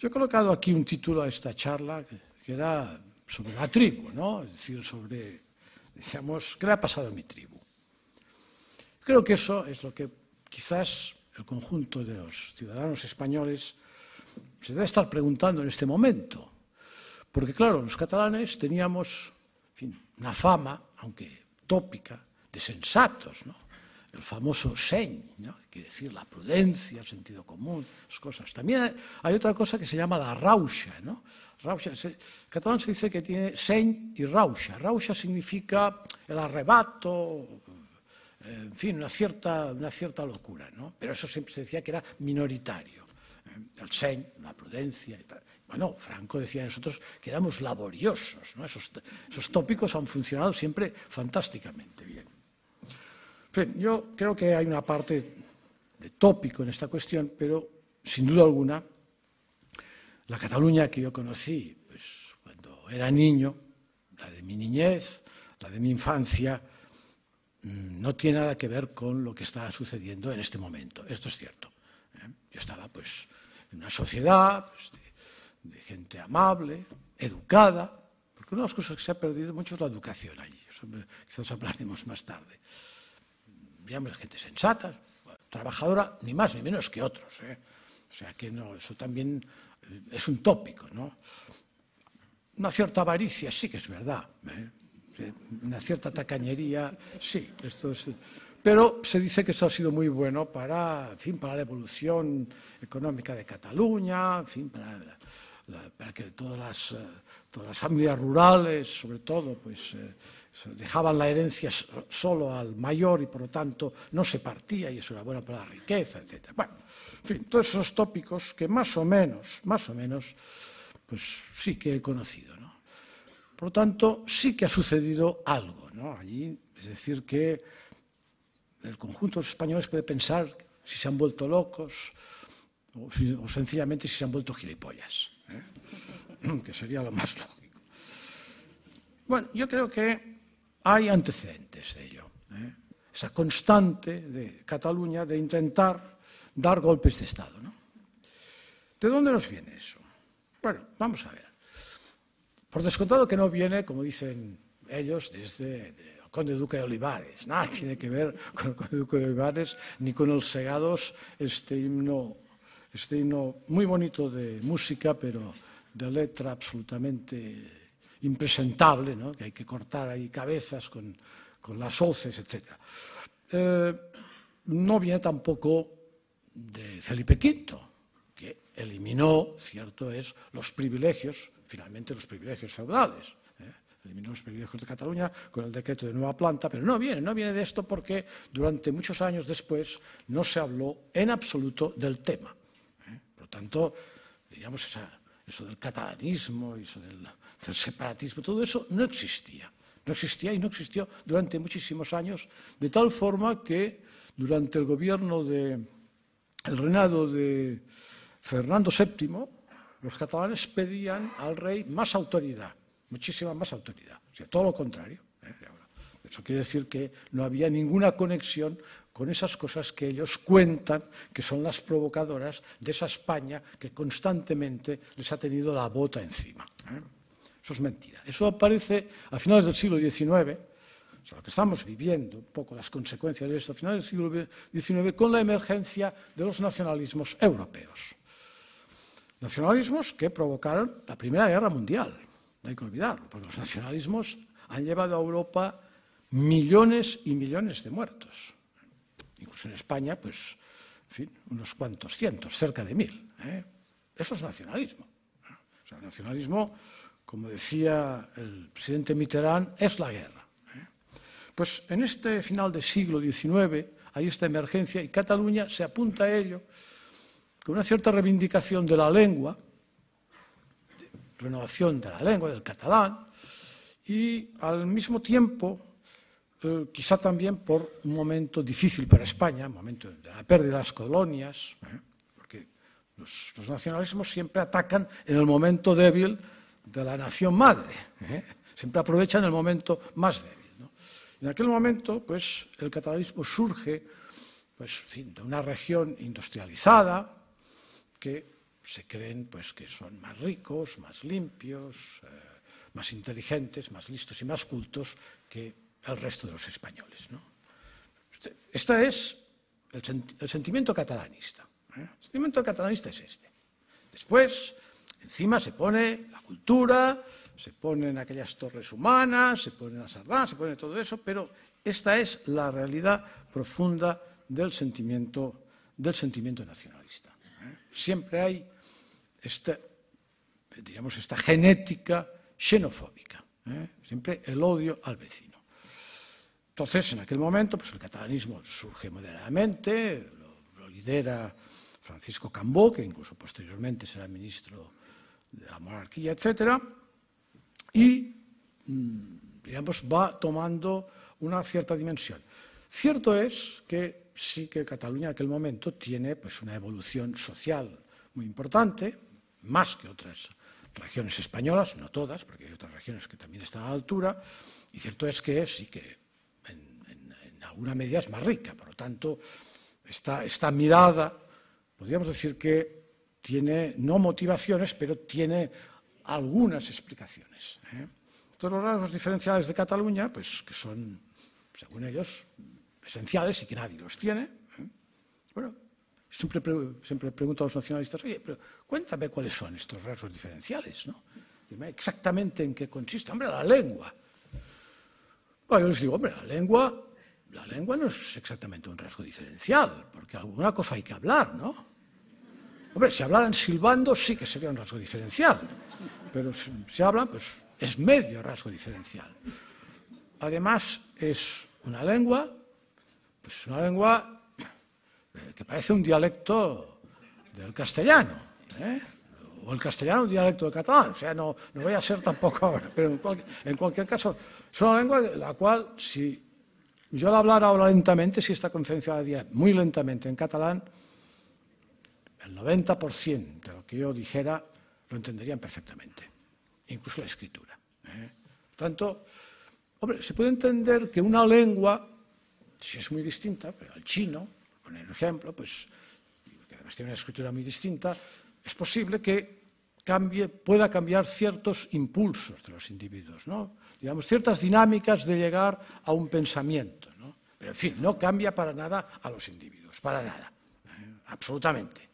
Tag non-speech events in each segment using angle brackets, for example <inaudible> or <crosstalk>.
Yo he colocado aquí un título a esta charla que era sobre la tribu, ¿no? Es decir, sobre, decíamos, ¿qué le ha pasado a mi tribu? Creo que eso es lo que quizás el conjunto de los ciudadanos españoles se debe estar preguntando en este momento. Porque claro, los catalanes teníamos en fin, una fama, aunque tópica, de sensatos, ¿no? el famoso Sein, ¿no? quiere decir la prudencia, el sentido común, esas cosas. También hay otra cosa que se llama la rausha. ¿no? catalán se dice que tiene Sein y rausha. Rausha significa el arrebato, eh, en fin, una cierta, locura, ¿no? pero eso siempre se decía que era minoritario. ¿eh? El Sein, la prudencia Bueno, Franco decía nosotros que éramos laboriosos, ¿no? esos tópicos han funcionado siempre fantásticamente bien yo creo que hay una parte de tópico en esta cuestión, pero sin duda alguna, la Cataluña que yo conocí pues, cuando era niño, la de mi niñez, la de mi infancia, mm, no tiene nada que ver con lo que está sucediendo en este momento. Esto es cierto. ¿eh? Yo estaba pues, en una sociedad pues, de, gente amable, educada, porque una de las cosas que se ha perdido mucho es la educación allí. Eso quizás hablaremos más tarde. digamos, gente sensata, trabajadora, ni más ni menos que otros. ¿eh? O sea que no, eso también eh, es un tópico, ¿no? Una cierta avaricia, sí que es verdad. ¿eh? Una cierta tacañería, sí. Esto es, pero se dice que esto ha sido muy bueno para, en fin, para la evolución económica de Cataluña, en fin, para, la, para que todas las, eh, todas las familias rurales, sobre todo, pues, eh, dejaban la herencia solo al mayor y por lo tanto no se partía y eso era bueno para la riqueza, etc. Bueno, en fin, todos esos tópicos que más o menos, más o menos, pues sí que he conocido. ¿no? Por lo tanto, sí que ha sucedido algo ¿no? allí, es decir, que el conjunto de los españoles puede pensar si se han vuelto locos o, si, o sencillamente si se han vuelto gilipollas, ¿eh? <clears throat> que sería lo más lógico. Bueno, yo creo que hai antecedentes dello. Eh? Esa constante de Cataluña de intentar dar golpes de Estado. ¿no? ¿De dónde nos viene eso? Bueno, vamos a ver. Por descontado que no viene, como dicen ellos, desde de, Conde Duque de Olivares. Nada <laughs> tiene que ver con el Conde Duque de Olivares ni con el Segados, este himno, este himno muy bonito de música, pero de letra absolutamente impresentable, que hay que cortar ahí cabezas con, las hoces, etc. Eh, no viene tampoco de Felipe V, que eliminó, cierto es, los privilegios, finalmente los privilegios feudales. ¿eh? Eliminó los privilegios de Cataluña con el decreto de nueva planta, pero no viene, no viene de esto porque durante muchos años después no se habló en absoluto del tema. ¿eh? Por lo tanto, digamos, eso del catalanismo, eso del el separatismo, todo eso no existía. No existía y no existió durante muchísimos años, de tal forma que durante el gobierno de el reinado de Fernando VII, los catalanes pedían al rey más autoridad, muchísima más autoridad, todo lo contrario. ¿eh? Eso quiere decir que no había ninguna conexión con esas cosas que ellos cuentan, que son las provocadoras de esa España que constantemente les ha tenido la bota encima. ¿eh? Eso es mentira. Eso aparece a finales del siglo XIX, o sea, lo que estamos viviendo, un poco las consecuencias de esto, a finales del siglo XIX, con la emergencia de los nacionalismos europeos. Nacionalismos que provocaron la Primera Guerra Mundial, no hay que olvidarlo, porque los nacionalismos han llevado a Europa millones y millones de muertos. Incluso en España, pues, en fin, unos cuantos cientos, cerca de mil. ¿eh? Eso es nacionalismo. O sea, nacionalismo como decía el presidente Mitterrand, es la guerra. ¿eh? Pues en este final del siglo XIX hay esta emergencia y Cataluña se apunta a ello con una cierta reivindicación de la lengua, renovación de la lengua, del catalán, y al mismo tiempo, eh, quizá también por un momento difícil para España, un momento de la pérdida de las colonias, ¿eh? porque los nacionalismos siempre atacan en el momento débil de la nación madre. ¿eh? Siempre aprovechan el momento más débil. ¿no? En aquel momento, pues, el catalanismo surge pues, en fin, de una región industrializada que se creen pues, que son más ricos, más limpios, eh, más inteligentes, más listos y más cultos que el resto de los españoles. ¿no? Este, es el, sent el sentimiento catalanista. ¿eh? El sentimiento catalanista es este. Después, Encima se pone la cultura, se ponen aquellas torres humanas, se ponen las Sardán, se pone todo eso, pero esta es la realidad profunda del sentimiento, del sentimiento nacionalista. ¿eh? Siempre hay esta, digamos, esta genética xenofóbica, ¿eh? siempre el odio al vecino. Entonces, en aquel momento, pues el catalanismo surge moderadamente, lo, lo lidera Francisco Cambó, que incluso posteriormente será ministro de la monarquía, etc. Y, mm, digamos, va tomando una cierta dimensión. Cierto es que sí que Cataluña en aquel momento tiene pues, una evolución social muy importante, más que otras regiones españolas, no todas, porque hay otras regiones que también están a la altura, y cierto es que sí que en, alguna medida es más rica, por lo tanto, esta mirada, podríamos decir que tiene no motivaciones, pero tiene algunas explicaciones. ¿eh? Todos los rasgos diferenciales de Cataluña, pues que son, según ellos, esenciales y que nadie los tiene. ¿eh? Bueno, siempre, pregunto a los nacionalistas, oye, pero cuéntame cuáles son estos rasgos diferenciales, ¿no? Dime exactamente en qué consiste. Hombre, la lengua. Bueno, yo les digo, hombre, la lengua, la lengua no es exactamente un rasgo diferencial, porque alguna cosa hay que hablar, ¿no? Hombre, si hablaran silbando sí que sería un rasgo diferencial, pero si, hablan, pues es medio rasgo diferencial. Además, es una lengua, pues una lengua eh, que parece un dialecto del castellano, ¿eh? o el castellano un dialecto del catalán, o sea, no, no voy a ser tampoco ahora, pero en, cualquier caso, es una lengua la cual, si yo la hablara ahora lentamente, si esta conferencia la haría muy lentamente en catalán, el 90% de lo que yo dijera lo entenderían perfectamente, incluso la escritura. ¿eh? Por tanto, hombre, se puede entender que una lengua, si es muy distinta, pero el chino, por ejemplo, pues, que además tiene una escritura muy distinta, es posible que cambie, pueda cambiar ciertos impulsos de los individuos, ¿no? digamos, ciertas dinámicas de llegar a un pensamiento. ¿no? Pero, en fin, no cambia para nada a los individuos, para nada, ¿eh? absolutamente.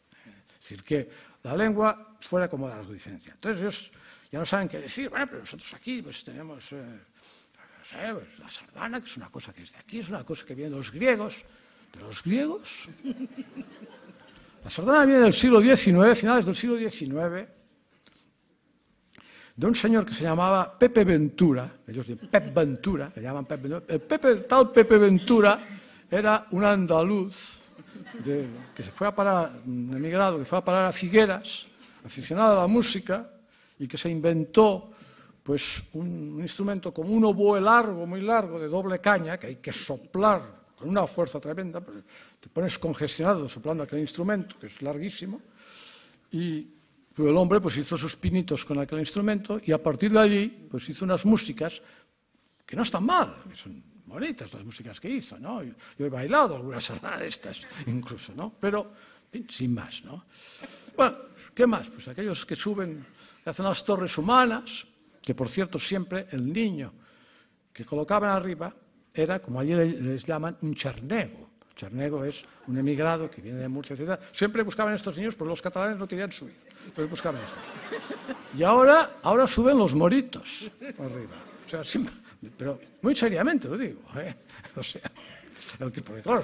decir, que la lengua fuera como de la Entonces ellos ya no saben qué decir. Bueno, pero nosotros aquí pues, tenemos eh, pues, la sardana, que es una cosa que es de aquí, es una cosa que viene de los griegos. ¿De los griegos? la sardana viene del siglo XIX, finales del siglo XIX, de un señor que se llamaba Pepe Ventura, ellos dicen Pep Ventura, le llaman Pepe Pepe, el tal Pepe Ventura era un andaluz de, que se fue a parar, un emigrado que fue a parar a Figueras, aficionado a la música, y que se inventó pues, un, instrumento como un oboe largo, muy largo, de doble caña, que hay que soplar con una fuerza tremenda, te pones congestionado soplando aquel instrumento, que es larguísimo, y pues el hombre pues, hizo sus pinitos con aquel instrumento y a partir de allí pues, hizo unas músicas que no están mal, que son bonitas las músicas que hizo, ¿no? Yo, yo he bailado algunas <laughs> de estas, incluso, ¿no? Pero, en fin, sin más, ¿no? Bueno, ¿qué más? Pues aquellos que suben, que hacen las torres humanas, que por cierto siempre el niño que colocaban arriba era, como allí les llaman, un charnego. Charnego es un emigrado que viene de Murcia, etc. Siempre buscaban estos niños, pero los catalanes no querían subir. Entonces buscaban estos. Y ahora, ahora suben los moritos arriba. O sea, siempre, Pero muy seriamente lo digo. ¿eh? <laughs> O sea, porque claro,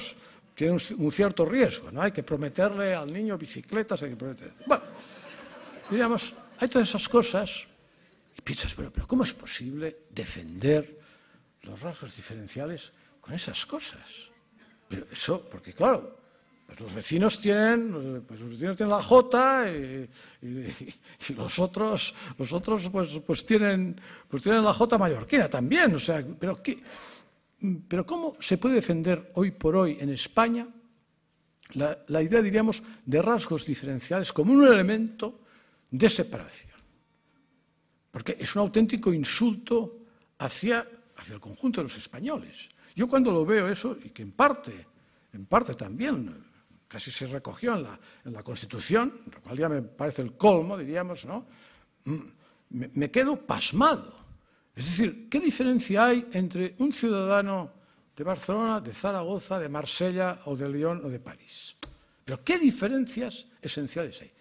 tiene un, cierto riesgo, ¿no? Hay que prometerle al niño bicicletas, hay que prometerle... Bueno, diríamos, hay todas esas cosas y piensas, pero, pero ¿cómo es posible defender los rasgos diferenciales con esas cosas? Pero eso, porque claro, Pues eh, pues los vecinos tienen, la J y, nosotros los otros, pues, pues, tienen, pues tienen la J mallorquina también. O sea, pero, pero ¿cómo se puede defender hoy por hoy en España la, idea, diríamos, de rasgos diferenciales como un elemento de separación? Porque es un auténtico insulto hacia, hacia el conjunto de los españoles. Yo cuando lo veo eso, y que en parte, en parte también casi se recogió en la, en la Constitución, lo cual ya me parece el colmo, diríamos, ¿no? Mm, me, me quedo pasmado. Es decir, ¿qué diferencia hay entre un ciudadano de Barcelona, de Zaragoza, de Marsella o de Lyon o de París? Pero ¿qué diferencias esenciales hay?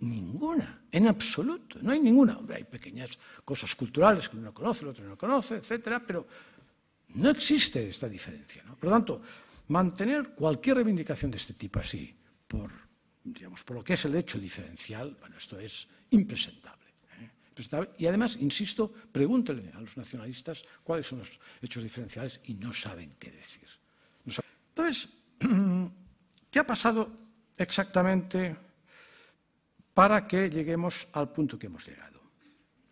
Ninguna, en absoluto, no hay ninguna. Hombre, hay pequeñas cosas culturales que uno conoce, el otro no conoce, etcétera, pero no existe esta diferencia. ¿no? Por lo tanto, mantener cualquier reivindicación de este tipo así, por, digamos, por lo que es el hecho diferencial, bueno, esto es impresentable. ¿eh? Y además, insisto, pregúntenle a los nacionalistas cuáles son los hechos diferenciales y no saben qué decir. Entonces, <clears throat> ¿qué ha pasado exactamente para que lleguemos al punto que hemos llegado?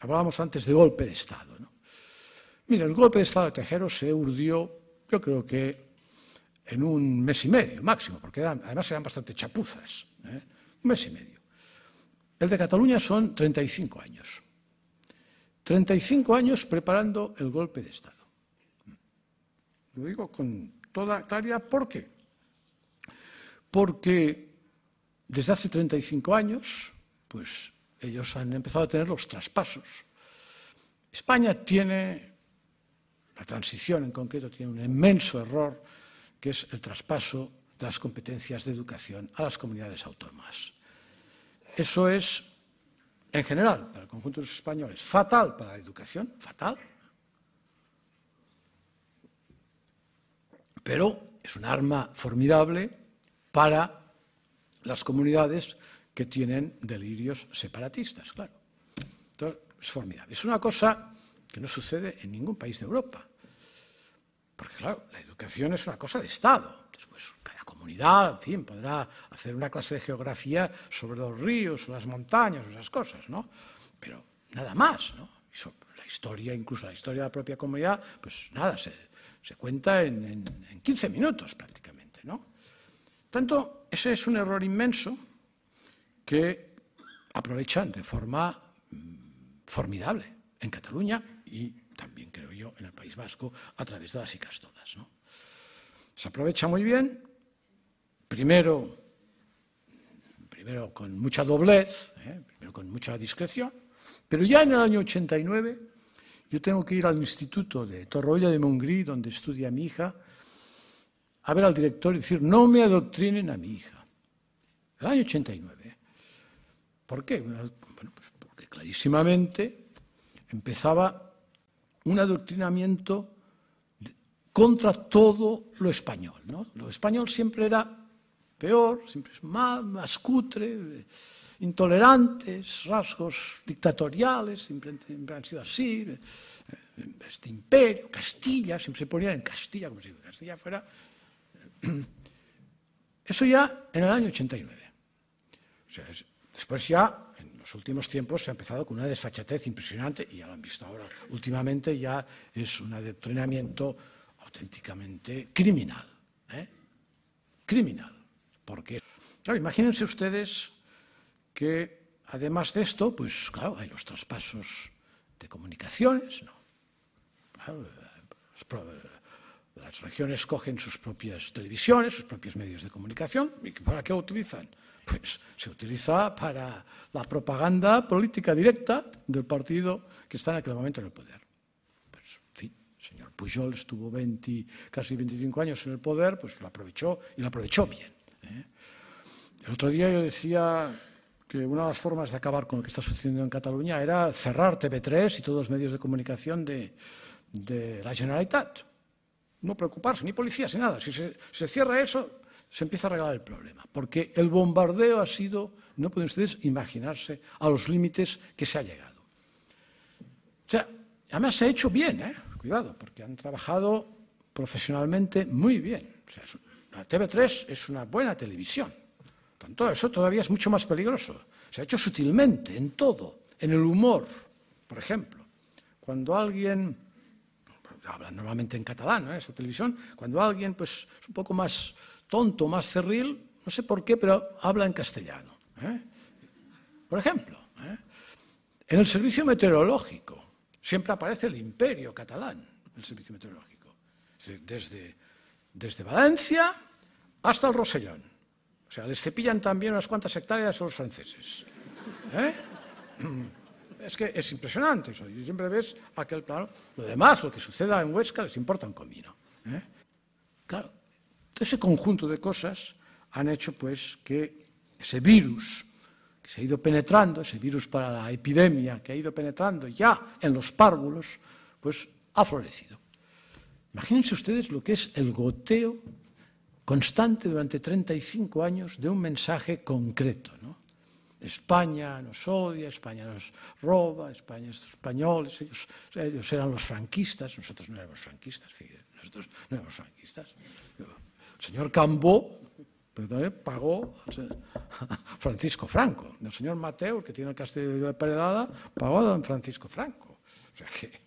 Hablábamos antes de golpe de Estado. ¿no? Mira, el golpe de Estado de Tejero se urdió, yo creo que en un mes y medio máximo, porque además eran bastante chapuzas, ¿eh? un mes y medio. El de Cataluña son 35 años. 35 años preparando el golpe de Estado. Lo digo con toda claridad, ¿por qué? Porque desde hace 35 años, pues ellos han empezado a tener los traspasos. España tiene, la transición en concreto, tiene un inmenso error que es el traspaso de las competencias de educación a las comunidades autónomas. Eso es, en general, para el conjunto de los españoles, fatal para la educación, fatal. Pero es un arma formidable para las comunidades que tienen delirios separatistas, claro. Entonces, es formidable. Es una cosa que no sucede en ningún país de Europa. Porque claro, la educación es una cosa de Estado. Después cada comunidad, en fin, podrá hacer una clase de geografía sobre los ríos, las montañas, esas cosas, ¿no? Pero nada más, ¿no? la historia, incluso la historia de la propia comunidad, pues nada, se, cuenta en, 15 minutos prácticamente, ¿no? Tanto, ese es un error inmenso que aprovechan de forma mm, formidable en Cataluña y también creo yo, en el País Vasco, a través de las ICAS todas. Se aprovecha muy bien, primero, primero con mucha doblez, ¿eh? primero con mucha discreción, pero ya en el año 89 yo tengo que ir al instituto de Torroella de Mongrí, donde estudia mi hija, a ver al director y decir, no me adoctrinen a mi hija. El año 89. ¿Por qué? Bueno, pues porque clarísimamente empezaba un adoctrinamiento contra todo lo español. ¿no? Lo español siempre era peor, siempre es más, más cutre, intolerantes, rasgos dictatoriales, siempre, han sido así, eh, eh, este imperio, Castilla, siempre se ponía en Castilla, como si Castilla fuera... Eh, <clears throat> eso ya en el año 89. O sea, después ya los últimos tiempos se ha empezado con una desfachatez impresionante, y ya lo han visto ahora. Últimamente ya es un adoctrinamiento auténticamente criminal. ¿eh? Criminal. Porque, imagínense ustedes que además de esto, pues claro, hay los traspasos de comunicaciones, eh, eh, las regiones cogen sus propias televisiones, sus propios medios de comunicación, ¿y para qué lo utilizan? pues se utiliza para la propaganda política directa del partido que está en aquel momento en el poder. Pues, en fin, el señor Pujol estuvo casi 25 años en el poder, pues lo aprovechó y lo aprovechó bien. ¿eh? El otro día yo decía que una de las formas de acabar con lo que está sucediendo en Cataluña era cerrar TV3 y todos los medios de comunicación de, la Generalitat. No preocuparse, ni policías, ni nada. Si se cierra eso, se empieza a arreglar el problema, porque el bombardeo ha sido, no pueden ustedes imaginarse, a los límites que se ha llegado. O sea, además se ha hecho bien, ¿eh? cuidado, porque han trabajado profesionalmente muy bien. la TV3 es una buena televisión, tanto eso todavía es mucho más peligroso. Se ha hecho sutilmente, en todo, en el humor, por ejemplo. Cuando alguien habla normalmente en catalán, ¿eh? esta televisión, cuando alguien pues, es un poco más tonto más cerril, no sé por qué, pero habla en castellano. ¿eh? Por ejemplo, ¿eh? en el servicio meteorológico siempre aparece el imperio catalán, el servicio meteorológico, desde, Valencia hasta el Rosellón. O sea, les cepillan también unas cuantas hectáreas a los franceses. ¿eh? <clears throat> Es que es impresionante eso. siempre ves aquel plano. Lo demás, lo que suceda en Huesca, les importa un comino. Claro, ese conjunto de cosas han hecho pues que ese virus que se ha ido penetrando, ese virus para la epidemia que ha ido penetrando ya en los párvulos, pues ha florecido. Imagínense ustedes lo que es el goteo constante durante 35 años de un mensaje concreto. ¿no? España nos odia, España nos roba, España es español, ellos, ellos eran los franquistas, nosotros no éramos franquistas, sí, nosotros no éramos franquistas. El señor Cambó pero también pagó a Francisco Franco. El señor Mateo, que tiene el castillo de Paredada, pagó a don Francisco Franco. O sea que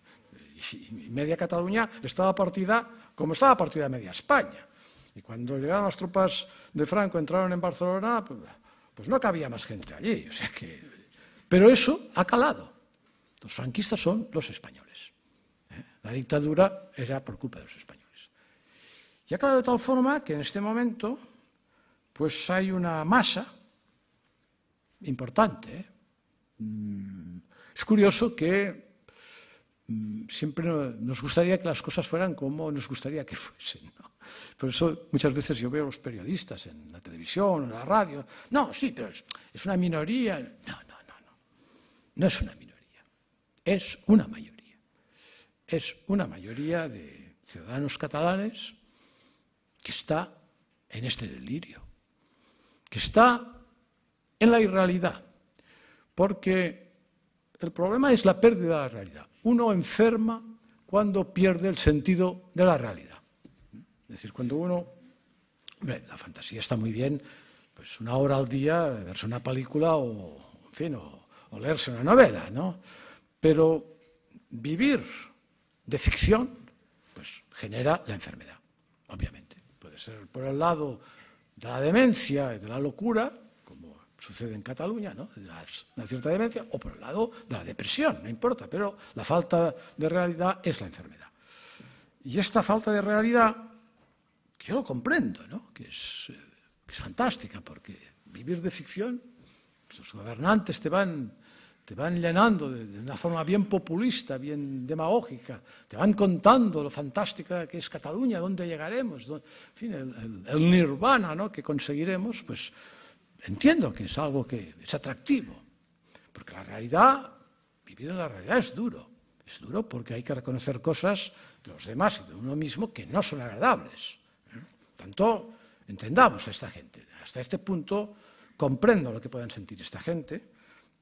y media Cataluña estaba partida como estaba partida media España. Y cuando llegaron las tropas de Franco, entraron en Barcelona, pues, pues no cabía más gente allí. O sea que... Pero eso ha calado. Los franquistas son los españoles. ¿eh? La dictadura era por culpa de los españoles. Y ha calado de tal forma que en este momento pues hay una masa importante. ¿eh? Mm, es curioso que mm, siempre nos gustaría que las cosas fueran como nos gustaría que fuesen. Por eso muchas veces yo veo a los periodistas en la televisión, en la radio. No, sí, pero es, una minoría. No, no, no, no. No es una minoría. Es una mayoría. Es una mayoría de ciudadanos catalanes que está en este delirio, que está en la irrealidad, porque el problema es la pérdida de la realidad. Uno enferma cuando pierde el sentido de la realidad. Es decir, cuando uno... La fantasía está muy bien, pues una hora al día, verse una película o, en o, leerse una novela, ¿no? Pero vivir de ficción, pues genera la enfermedad, obviamente. Puede ser por el lado de la demencia de la locura, como sucede en Cataluña, ¿no? una cierta demencia, o por el lado de la depresión, no importa, pero la falta de realidad es la enfermedad. Y esta falta de realidad yo lo comprendo, ¿no? Eh, que, es, fantástica, porque vivir de ficción, los gobernantes te van, te van llenando de, una forma bien populista, bien demagógica, te van contando lo fantástica que es Cataluña, dónde llegaremos, en fin, el, nirvana que conseguiremos, pues entiendo que es algo que es atractivo, porque la realidad, vivir en la realidad es duro, es duro porque hay que reconocer cosas de los demás y de uno mismo que no son agradables. Tanto entendamos a esta gente. Hasta este punto comprendo lo que puedan sentir esta gente,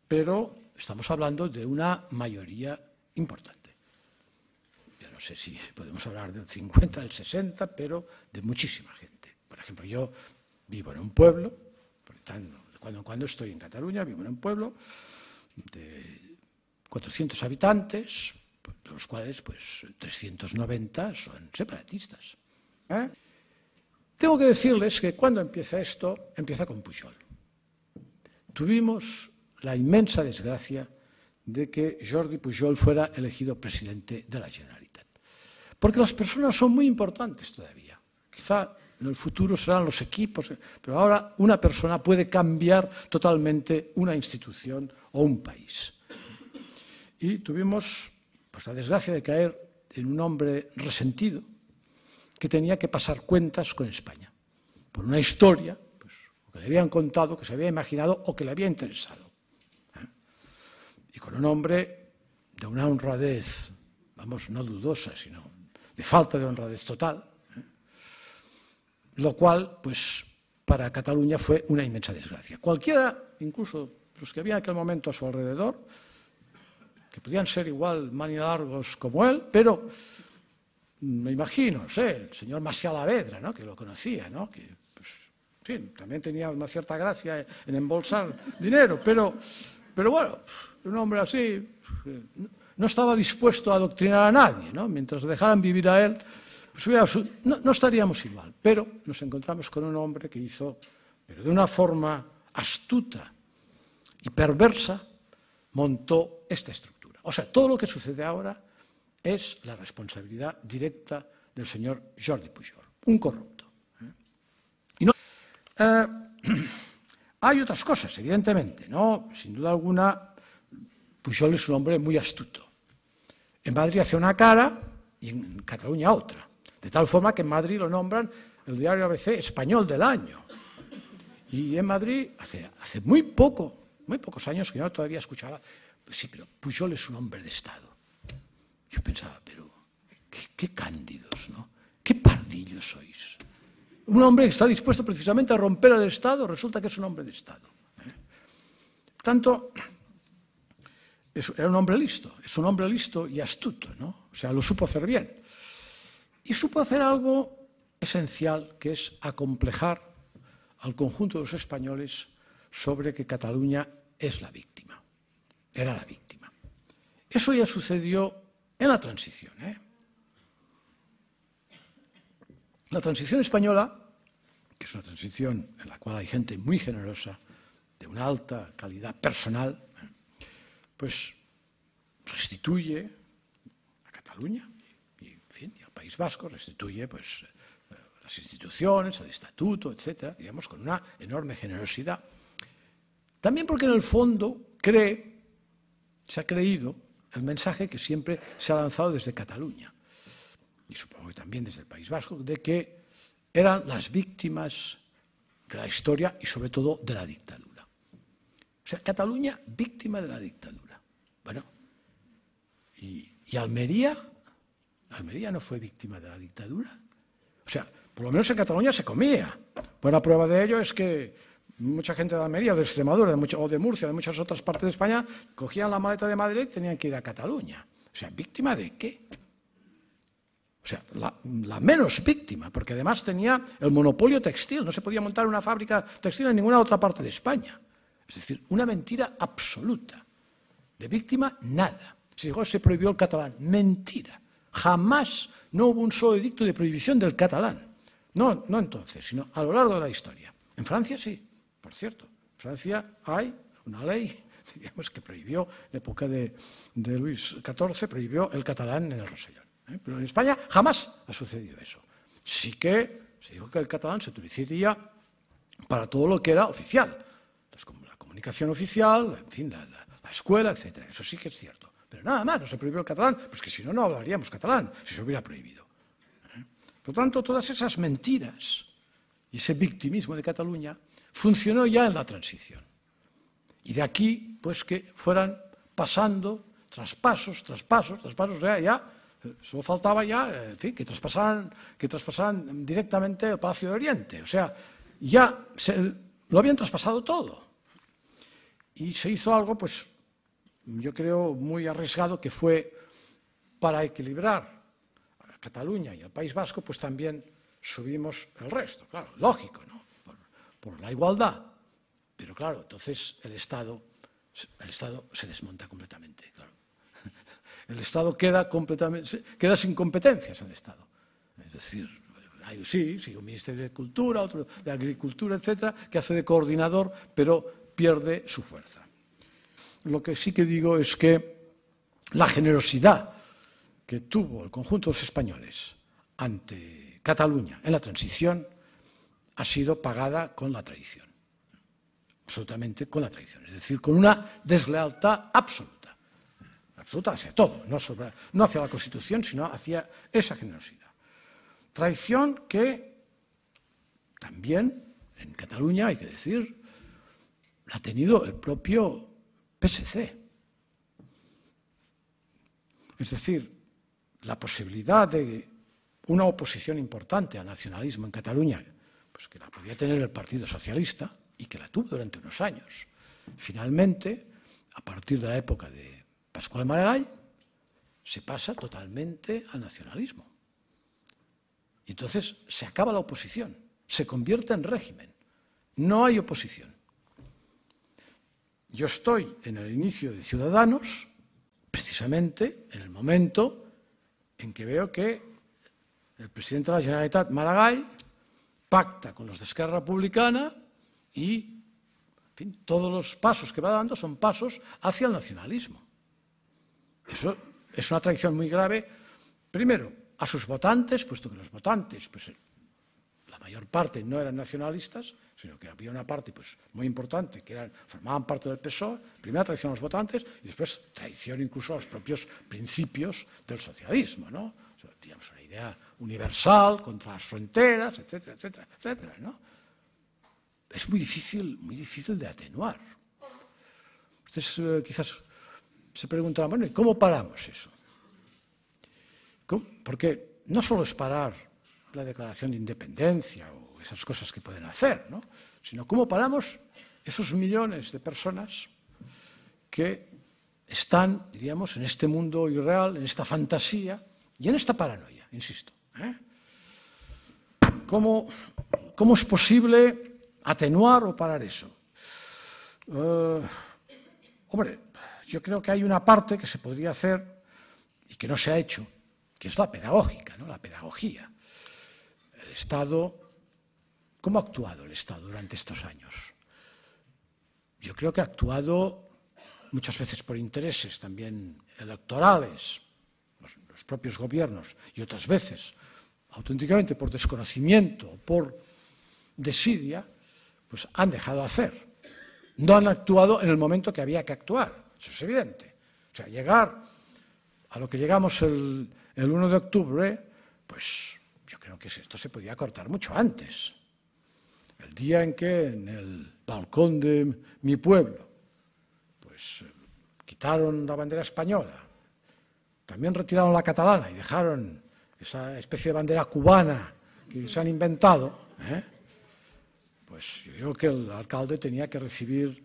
pero estamos hablando de una mayoría importante. Ya no sé si podemos hablar del 50, del 60, pero de muchísima gente. Por ejemplo, yo vivo en un pueblo, cuando cuando estoy en Cataluña, vivo en un pueblo de 400 habitantes, de los cuales pues 390 son separatistas. ¿Eh? Tengo que decirles que cuando empieza esto, empieza con Pujol. Tuvimos la inmensa desgracia de que Jordi Pujol fuera elegido presidente de la Generalitat. Porque las personas son muy importantes todavía. Quizá en el futuro serán los equipos, pero ahora una persona puede cambiar totalmente una institución o un país. Y tuvimos pues, la desgracia de caer en un hombre resentido, que tenía que pasar cuentas con España, por una historia pues, que le habían contado, que se había imaginado o que le había interesado. Y con un hombre de una honradez, vamos, no dudosa, sino de falta de honradez total, ¿eh? lo cual, pues, para Cataluña fue una inmensa desgracia. Cualquiera, incluso los que había en aquel momento a su alrededor, que podían ser igual largos como él, pero me imagino, sé, el señor Masia Avedra, ¿no? que lo conocía, que pues, también tenía una cierta gracia en embolsar <laughs> dinero, pero, bueno, un hombre así no estaba dispuesto a adoctrinar a nadie, ¿no? mientras dejaran vivir a él, pues no estaríamos igual, pero nos encontramos con un hombre que hizo, pero de una forma astuta y perversa, montó esta estructura. O sea, todo lo que sucede ahora es la responsabilidad directa del señor Jordi Pujol, un mm. corrupto. ¿eh? Y no, eh, <clears throat> hay otras cosas, evidentemente, ¿no? Sin duda alguna, Pujol es un hombre muy astuto. En Madrid hace una cara y en Cataluña otra. De tal forma que en Madrid lo nombran el diario ABC español del año. Y en Madrid, hace, hace muy poco, muy pocos años que yo todavía escuchaba, sí, pero Pujol es un hombre de Estado pensaba, pero qué, cándidos, ¿no? ¿Qué pardillos sois? Un hombre que está dispuesto precisamente a romper el Estado, resulta que es un hombre de Estado. ¿eh? tanto, era un hombre listo, es un hombre listo y astuto, ¿no? O sea, lo supo hacer bien. Y supo hacer algo esencial, que es acomplejar al conjunto de los españoles sobre que Cataluña es la víctima, era la víctima. Eso ya sucedió en la transición. ¿eh? La transición española, que es una transición en la cual hay gente muy generosa, de una alta calidad personal, pues restituye a Cataluña y, al País Vasco, restituye pues, eh, las instituciones, el estatuto, etcétera, digamos, con una enorme generosidad. También porque en el fondo cree, se ha creído, el mensaje que siempre se ha lanzado desde Cataluña y supongo que también desde el País Vasco, de que eran las víctimas de la historia y sobre todo de la dictadura. O sea, Cataluña víctima de la dictadura. Bueno, y, Almería, Almería no fue víctima de la dictadura. O sea, por lo menos en Cataluña se comía. Buena prueba de ello es que mucha gente de Almería, de Extremadura, de o de Murcia, de muchas otras partes de España, cogían la maleta de Madrid y tenían que ir a Cataluña. O sea, ¿víctima de qué? O sea, la, menos víctima, porque además tenía el monopolio textil, no se podía montar una fábrica textil en ninguna otra parte de España. Es decir, una mentira absoluta. De víctima, nada. Se dijo, se prohibió el catalán. Mentira. Jamás no hubo un solo edicto de prohibición del catalán. No, no entonces, sino a lo largo de la historia. En Francia sí. Por cierto, en Francia hay una ley <laughs> digamos, que prohibió, en época de, Luis XIV, prohibió el catalán en el Rosellón. ¿eh? Pero en España jamás ha sucedido eso. Sí que se dijo que el catalán se utilizaría para todo lo que era oficial. Pues como la comunicación oficial, en fin, la, escuela, etc. Eso sí que es cierto. Pero nada más, no se prohibió el catalán, pues que si no, no hablaríamos catalán, si se hubiera prohibido. ¿eh? Por lo tanto, todas esas mentiras y ese victimismo de Cataluña funcionó ya en la transición. Y de aquí, pues que fueran pasando traspasos, traspasos, traspasos, ya, ya solo faltaba ya, en fin, que traspasaran, que traspasaran directamente el Palacio de Oriente. O sea, ya lo habían traspasado todo. Y se hizo algo, pues, yo creo muy arriesgado, que fue para equilibrar a Cataluña y al País Vasco, pues también subimos el resto, claro, lógico, ¿no? por la igualdad. Pero claro, entonces el Estado, el Estado se desmonta completamente. Claro. <laughs> El Estado queda, completamente, queda sin competencias el Estado. Es decir, hay, sí, sí, un Ministerio de Cultura, otro de Agricultura, etcétera, que hace de coordinador, pero pierde su fuerza. Lo que sí que digo es que la generosidad que tuvo el conjunto de los españoles ante Cataluña en la transición ha sido pagada con la traición. Absolutamente con la traición. Es decir, con una deslealtad absoluta. Absoluta hacia todo. No, no hacia la Constitución, sino hacia esa generosidad. Traición que también en Cataluña, hay que decir, la ha tenido el propio PSC. Es decir, la posibilidad de una oposición importante al nacionalismo en Cataluña, pues que la podía tener el Partido Socialista y que la tuvo durante unos años. Finalmente, a partir de la época de Pascual Maragall, se pasa totalmente al nacionalismo. Y entonces se acaba la oposición, se convierte en régimen. No hay oposición. Yo estoy en el inicio de Ciudadanos, precisamente en el momento en que veo que el presidente de la Generalitat, Maragall, pacta con los de Esquerra Republicana y en fin, todos los pasos que va dando son pasos hacia el nacionalismo. Eso es una traición muy grave, primero, a sus votantes, puesto que los votantes, pues eh, la mayor parte no eran nacionalistas, sino que había una parte pues, muy importante que eran, formaban parte del PSOE, primera traición a los votantes y después traición incluso a los propios principios del socialismo, ¿no? O sea, digamos, una idea universal contra as fronteras, etc., etc., etc., ¿no? Es muy difícil, muy difícil de atenuar. Ustedes eh, quizás se preguntarán, bueno, ¿y cómo paramos eso? ¿Cómo? Porque no solo es parar la declaración de independencia o esas cosas que pueden hacer, ¿no? sino cómo paramos esos millones de personas que están, diríamos, en este mundo irreal, en esta fantasía y en esta paranoia, insisto. ¿Cómo, es posible atenuar o parar eso? Eh, hombre, yo creo que hay una parte que se podría hacer y que no se ha hecho, que es la pedagógica, ¿no? la pedagogía. El Estado, ¿cómo ha actuado el Estado durante estos años? Yo creo que ha actuado muchas veces por intereses también electorales, los propios gobiernos, y otras veces auténticamente por desconocimiento, por desidia, pues han dejado de hacer. No han actuado en el momento que había que actuar, eso es evidente. O sea, llegar a lo que llegamos el, el 1 de octubre, pues yo creo que esto se podía cortar mucho antes. El día en que en el balcón de mi pueblo, pues eh, quitaron la bandera española, también retiraron la catalana y dejaron esa especie de bandera cubana que se han inventado, ¿eh? pues yo creo que el alcalde tenía que recibir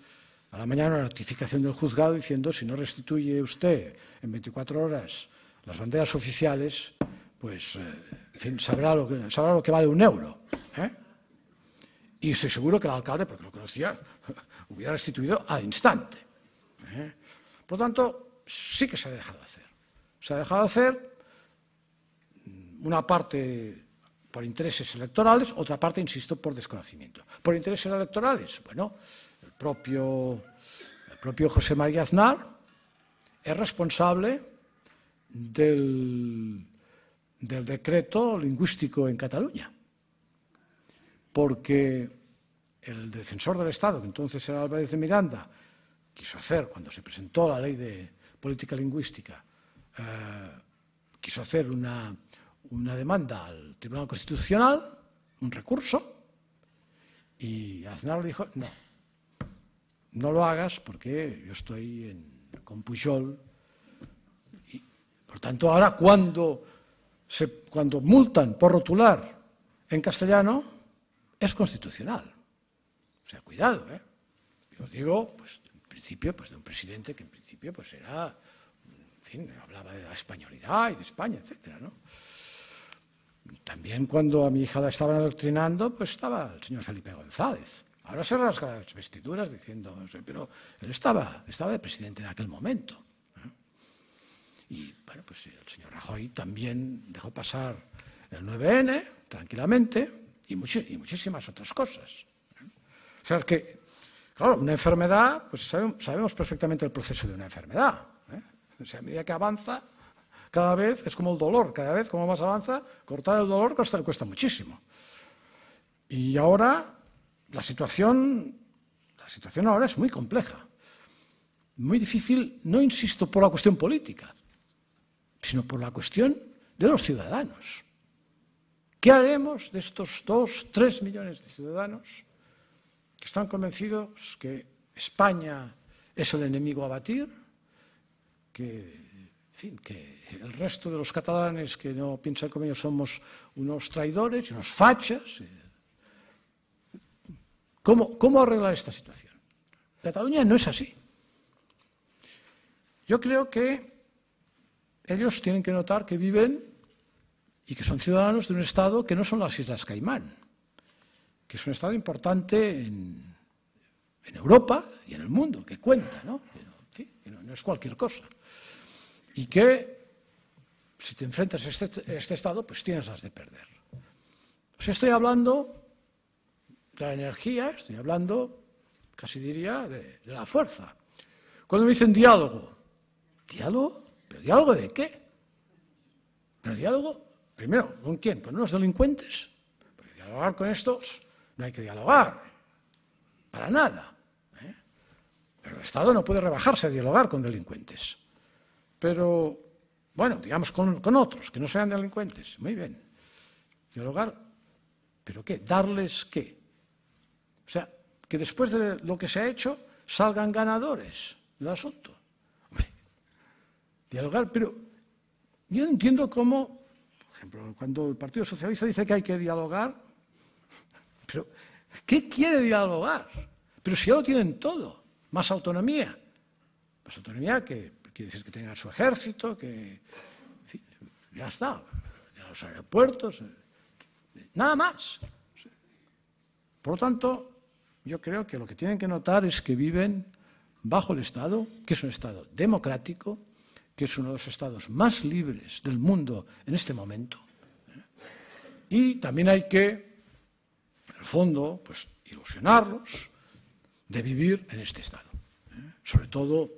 a la mañana una notificación del juzgado diciendo si no restituye usted en 24 horas las banderas oficiales, pues eh, en fin, sabrá, lo que, sabrá lo que va de un euro. ¿eh? Y estoy seguro que el alcalde, porque lo conocía, <laughs> hubiera restituido al instante. ¿eh? Por lo tanto, sí que se ha dejado hacer. Se ha dejado hacer una parte por intereses electorales, otra parte, insisto, por desconocimiento. Por intereses electorales, bueno, el propio, el propio José María Aznar es responsable del, del decreto lingüístico en Cataluña, porque el defensor del Estado, que entonces era Álvarez de Miranda, quiso hacer, cuando se presentó la ley de política lingüística, eh, quiso hacer una una demanda al Tribunal Constitucional, un recurso, y Aznar le dijo, no, no lo hagas porque yo estoy en, con Pujol. Y, por tanto, ahora cuando, cuando multan por rotular en castellano, es constitucional. O sea, cuidado, ¿eh? Yo digo, pues, en principio, pues de un presidente que en principio, pues era, en fin, hablaba de la españolidad y de España, etcétera, ¿no? también cuando a mi hija la estaban adoctrinando, pues estaba el señor Felipe González. Ahora se rasga las vestiduras diciendo, pero él estaba, estaba de presidente en aquel momento. Y bueno, pues el señor Rajoy también dejó pasar el 9N tranquilamente y, much y muchísimas otras cosas. O sea, es que, claro, una enfermedad, pues sabemos perfectamente el proceso de una enfermedad. ¿eh? O sea, a medida que avanza, Cada vez es como el dolor, cada vez como más avanza, cortar el dolor cuesta, cuesta muchísimo. Y ahora la situación, la situación ahora es muy compleja, muy difícil, no insisto por la cuestión política, sino por la cuestión de los ciudadanos. ¿Qué haremos de estos dos, tres millones de ciudadanos que están convencidos que España es el enemigo a batir, que que el resto de los catalanes que no piensan como ellos somos unos traidores, unos fachas. Eh, ¿Cómo, arreglar esta situación? Cataluña no es así. Yo creo que ellos tienen que notar que viven y que son ciudadanos de un Estado que no son las Islas Caimán, que es un Estado importante en, Europa y en el mundo, que cuenta, no, no es cualquier cosa y que si te enfrentas este, a este, estado, pues tienes las de perder. sea, pues estoy hablando de la energía, estoy hablando, casi diría, de, la fuerza. Cuando me dicen diálogo, ¿diálogo? ¿Pero diálogo de qué? ¿Pero diálogo? Primero, ¿con quién? ¿Con unos delincuentes? Porque dialogar con estos no hay que dialogar, para nada. Pero ¿eh? el Estado no puede rebajarse a dialogar con delincuentes pero bueno, digamos con, otros, que no sean delincuentes. Muy bien. Dialogar, pero ¿qué? ¿Darles qué? O sea, que después de lo que se ha hecho salgan ganadores del asunto. Hombre, dialogar, pero yo entiendo cómo, por ejemplo, cuando el Partido Socialista dice que hay que dialogar, pero ¿qué quiere dialogar? Pero si ya lo tienen todo, más autonomía. Más autonomía que decir que tengan su ejército, que ya está, los aeropuertos, eh, nada más. Por lo tanto, yo creo que lo que tienen que notar es que viven bajo el Estado, que es un Estado democrático, que es uno de los estados más libres del mundo en este momento. ¿eh? Y también hay que, en el fondo, pues ilusionarlos de vivir en este estado. ¿eh? Sobre todo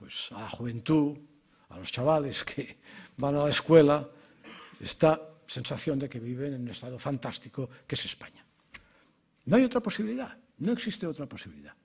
pues, á juventud, a los chavales que van a la escuela, esta sensación de que viven en un estado fantástico que es España. No hay otra posibilidad, no existe otra posibilidad.